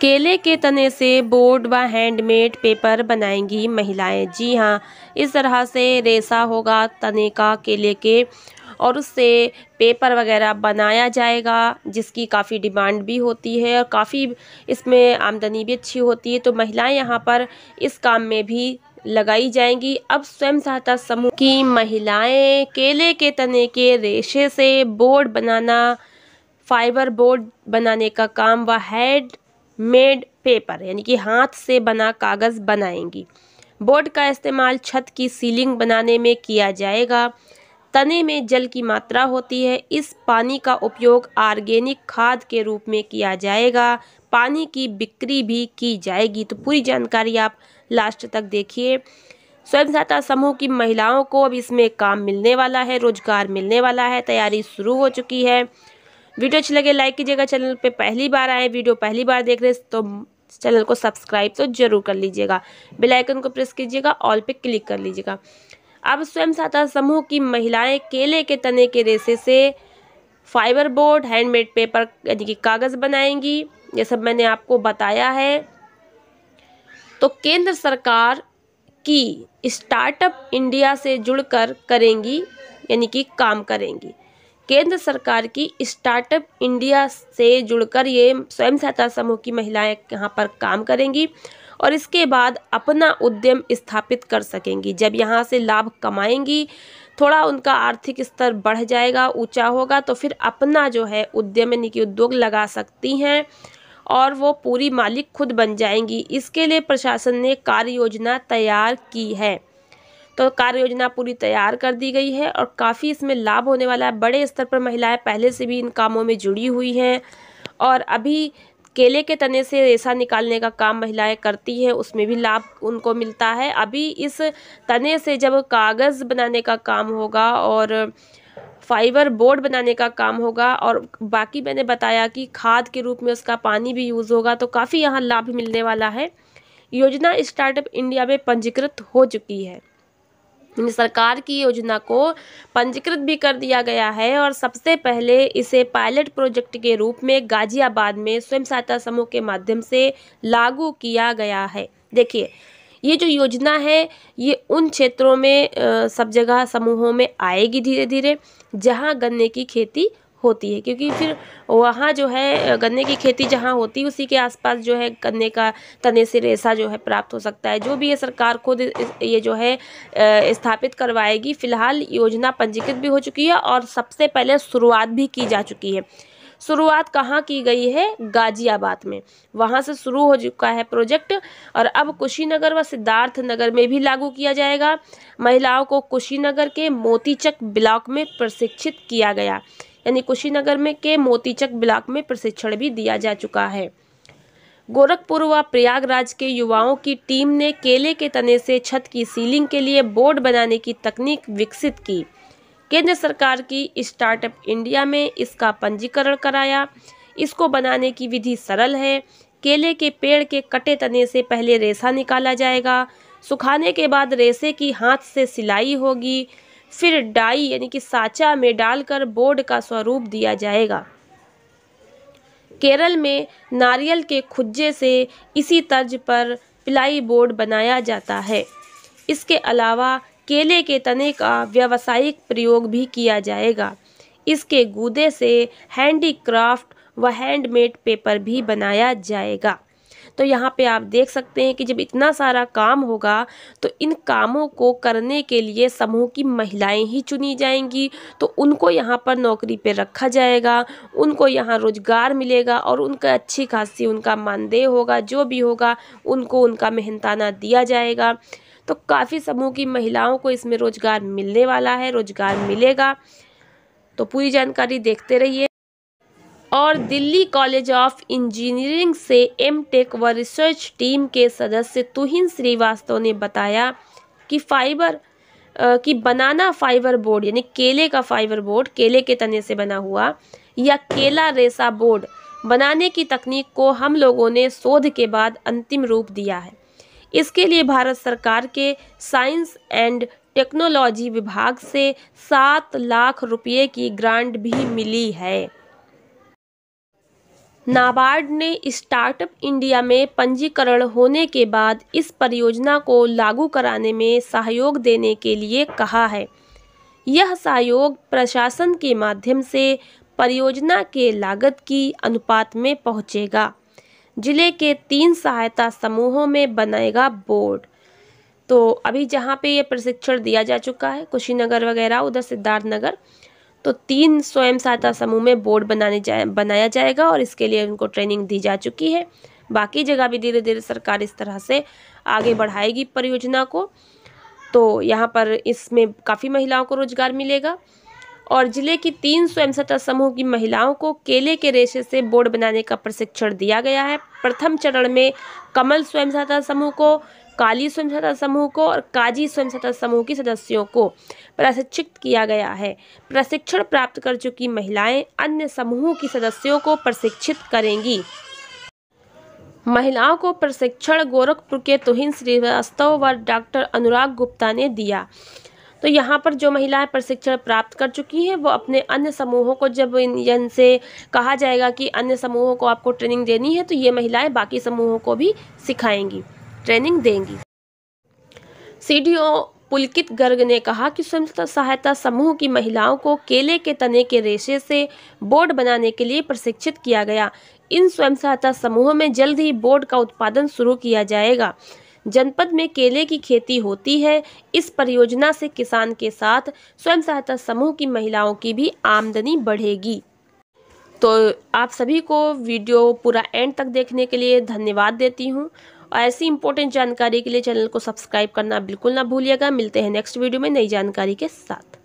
केले के तने से बोर्ड व हैंडमेड पेपर बनाएंगी महिलाएं जी हाँ इस तरह से रेसा होगा तने का केले के और उससे पेपर वगैरह बनाया जाएगा जिसकी काफ़ी डिमांड भी होती है और काफ़ी इसमें आमदनी भी अच्छी होती है तो महिलाएं यहाँ पर इस काम में भी लगाई जाएंगी अब स्वयं सहायता समूह की महिलाएं केले के तने के रेशे से बोर्ड बनाना फाइबर बोर्ड बनाने का काम व हेड मेड पेपर यानी कि हाथ से बना कागज़ बनाएंगी बोर्ड का इस्तेमाल छत की सीलिंग बनाने में किया जाएगा तने में जल की मात्रा होती है इस पानी का उपयोग आर्गेनिक खाद के रूप में किया जाएगा पानी की बिक्री भी की जाएगी तो पूरी जानकारी आप लास्ट तक देखिए स्वयं सहायता समूह की महिलाओं को अब इसमें काम मिलने वाला है रोजगार मिलने वाला है तैयारी शुरू हो चुकी है वीडियो अच्छी लगे लाइक कीजिएगा चैनल पे पहली बार आए वीडियो पहली बार देख रहे तो चैनल को सब्सक्राइब तो जरूर कर लीजिएगा बेल आइकन को प्रेस कीजिएगा ऑल पे क्लिक कर लीजिएगा अब स्वयं सहायता समूह की महिलाएं केले के तने के रेसे से फाइबर बोर्ड हैंडमेड पेपर यानी कि कागज़ बनाएंगी ये सब मैंने आपको बताया है तो केंद्र सरकार की स्टार्टअप इंडिया से जुड़कर करेंगी यानी कि काम करेंगी केंद्र सरकार की स्टार्टअप इंडिया से जुड़कर ये स्वयं सहायता समूह की महिलाएं यहाँ पर काम करेंगी और इसके बाद अपना उद्यम स्थापित कर सकेंगी जब यहाँ से लाभ कमाएंगी थोड़ा उनका आर्थिक स्तर बढ़ जाएगा ऊंचा होगा तो फिर अपना जो है उद्यम यानी कि उद्योग लगा सकती हैं और वो पूरी मालिक खुद बन जाएंगी इसके लिए प्रशासन ने कार्य योजना तैयार की है तो कार्य योजना पूरी तैयार कर दी गई है और काफ़ी इसमें लाभ होने वाला है बड़े स्तर पर महिलाएं पहले से भी इन कामों में जुड़ी हुई हैं और अभी केले के तने से रेशा निकालने का काम महिलाएं करती हैं उसमें भी लाभ उनको मिलता है अभी इस तने से जब कागज़ बनाने का काम होगा और फाइबर बोर्ड बनाने का काम होगा और बाकी मैंने बताया कि खाद के रूप में उसका पानी भी यूज़ होगा तो काफ़ी यहाँ लाभ मिलने वाला है योजना स्टार्टअप इंडिया में पंजीकृत हो चुकी है सरकार की योजना को पंजीकृत भी कर दिया गया है और सबसे पहले इसे पायलट प्रोजेक्ट के रूप में गाजियाबाद में स्वयं सहायता समूह के माध्यम से लागू किया गया है देखिए ये जो योजना है ये उन क्षेत्रों में सब जगह समूहों में आएगी धीरे धीरे जहाँ गन्ने की खेती होती है क्योंकि फिर वहाँ जो है गन्ने की खेती जहाँ होती है उसी के आसपास जो है गन्ने का तने से रेसा जो है प्राप्त हो सकता है जो भी ये सरकार खुद ये जो है स्थापित करवाएगी फिलहाल योजना पंजीकृत भी हो चुकी है और सबसे पहले शुरुआत भी की जा चुकी है शुरुआत कहाँ की गई है गाजियाबाद में वहाँ से शुरू हो चुका है प्रोजेक्ट और अब कुशीनगर व सिद्धार्थ नगर में भी लागू किया जाएगा महिलाओं को कुशीनगर के मोतीचक ब्लॉक में प्रशिक्षित किया गया यानी कुशीनगर में के मोतीचक ब्लॉक में प्रशिक्षण भी दिया जा चुका है गोरखपुर व प्रयागराज के युवाओं की टीम ने केले के तने से छत की सीलिंग के लिए बोर्ड बनाने की तकनीक विकसित की केंद्र सरकार की स्टार्टअप इंडिया में इसका पंजीकरण कराया इसको बनाने की विधि सरल है केले के पेड़ के कटे तने से पहले रेसा निकाला जाएगा सुखाने के बाद रेसे की हाथ से सिलाई होगी फिर डाई यानी कि साचा में डालकर बोर्ड का स्वरूप दिया जाएगा केरल में नारियल के खुज्जे से इसी तर्ज पर प्लाई बोर्ड बनाया जाता है इसके अलावा केले के तने का व्यावसायिक प्रयोग भी किया जाएगा इसके गूदे से हैंडीक्राफ्ट व हैंडमेड पेपर भी बनाया जाएगा तो यहाँ पे आप देख सकते हैं कि जब इतना सारा काम होगा तो इन कामों को करने के लिए समूह की महिलाएं ही चुनी जाएंगी तो उनको यहाँ पर नौकरी पे रखा जाएगा उनको यहाँ रोज़गार मिलेगा और उनका अच्छी खासी उनका मानदेय होगा जो भी होगा उनको उनका मेहनताना दिया जाएगा तो काफ़ी समूह की महिलाओं को इसमें रोज़गार मिलने वाला है रोज़गार मिलेगा तो पूरी जानकारी देखते रहिए और दिल्ली कॉलेज ऑफ इंजीनियरिंग से एमटेक व रिसर्च टीम के सदस्य तुहिन श्रीवास्तव ने बताया कि फाइबर की बनाना फाइबर बोर्ड यानी केले का फाइबर बोर्ड केले के तने से बना हुआ या केला रेसा बोर्ड बनाने की तकनीक को हम लोगों ने शोध के बाद अंतिम रूप दिया है इसके लिए भारत सरकार के साइंस एंड टेक्नोलॉजी विभाग से सात लाख रुपये की ग्रांट भी मिली है नाबार्ड ने स्टार्टअप इंडिया में पंजीकरण होने के बाद इस परियोजना को लागू कराने में सहयोग देने के लिए कहा है यह सहयोग प्रशासन के माध्यम से परियोजना के लागत की अनुपात में पहुंचेगा जिले के तीन सहायता समूहों में बनाएगा बोर्ड तो अभी जहाँ पे ये प्रशिक्षण दिया जा चुका है कुशीनगर वगैरह उधर सिद्धार्थनगर तो तीन स्वयं सहायता समूह में बोर्ड बनाने जाए बनाया जाएगा और इसके लिए उनको ट्रेनिंग दी जा चुकी है बाकी जगह भी धीरे धीरे सरकार इस तरह से आगे बढ़ाएगी परियोजना को तो यहाँ पर इसमें काफ़ी महिलाओं को रोजगार मिलेगा और जिले की तीन स्वयं सहायता समूह की महिलाओं को केले के रेशे से बोर्ड बनाने का प्रशिक्षण दिया गया है प्रथम चरण में कमल स्वयं सहायता समूह को काली स्वयं सहायता समूह को और काजी स्वयं सहायता समूह की सदस्यों को प्रशिक्षित किया गया है प्रशिक्षण प्राप्त कर चुकी महिलाएं अन्य समूह की सदस्यों को प्रशिक्षित करेंगी महिलाओं को प्रशिक्षण गोरखपुर के तुहिन श्रीवास्तव व डॉक्टर अनुराग गुप्ता ने दिया तो यहाँ पर जो महिलाएं प्रशिक्षण प्राप्त कर चुकी हैं वो अपने अन्य समूहों को जब इनसे कहा जाएगा कि अन्य समूहों को आपको ट्रेनिंग देनी है तो ये महिलाएं बाकी समूहों को भी सिखाएंगी ट्रेनिंग देंगी सीडीओ पुलकित गर्ग ने कहा कि स्वयं सहायता समूह की महिलाओं को केले के तने के रेशे से बोर्ड बनाने के लिए प्रशिक्षित किया गया इन स्वयं सहायता समूहों में जल्द ही बोर्ड का उत्पादन शुरू किया जाएगा जनपद में केले की खेती होती है इस परियोजना से किसान के साथ स्वयं सहायता समूह की महिलाओं की भी आमदनी बढ़ेगी तो आप सभी को वीडियो पूरा एंड तक देखने के लिए धन्यवाद देती हूँ और ऐसी इंपॉर्टेंट जानकारी के लिए चैनल को सब्सक्राइब करना बिल्कुल ना भूलिएगा मिलते हैं नेक्स्ट वीडियो में नई जानकारी के साथ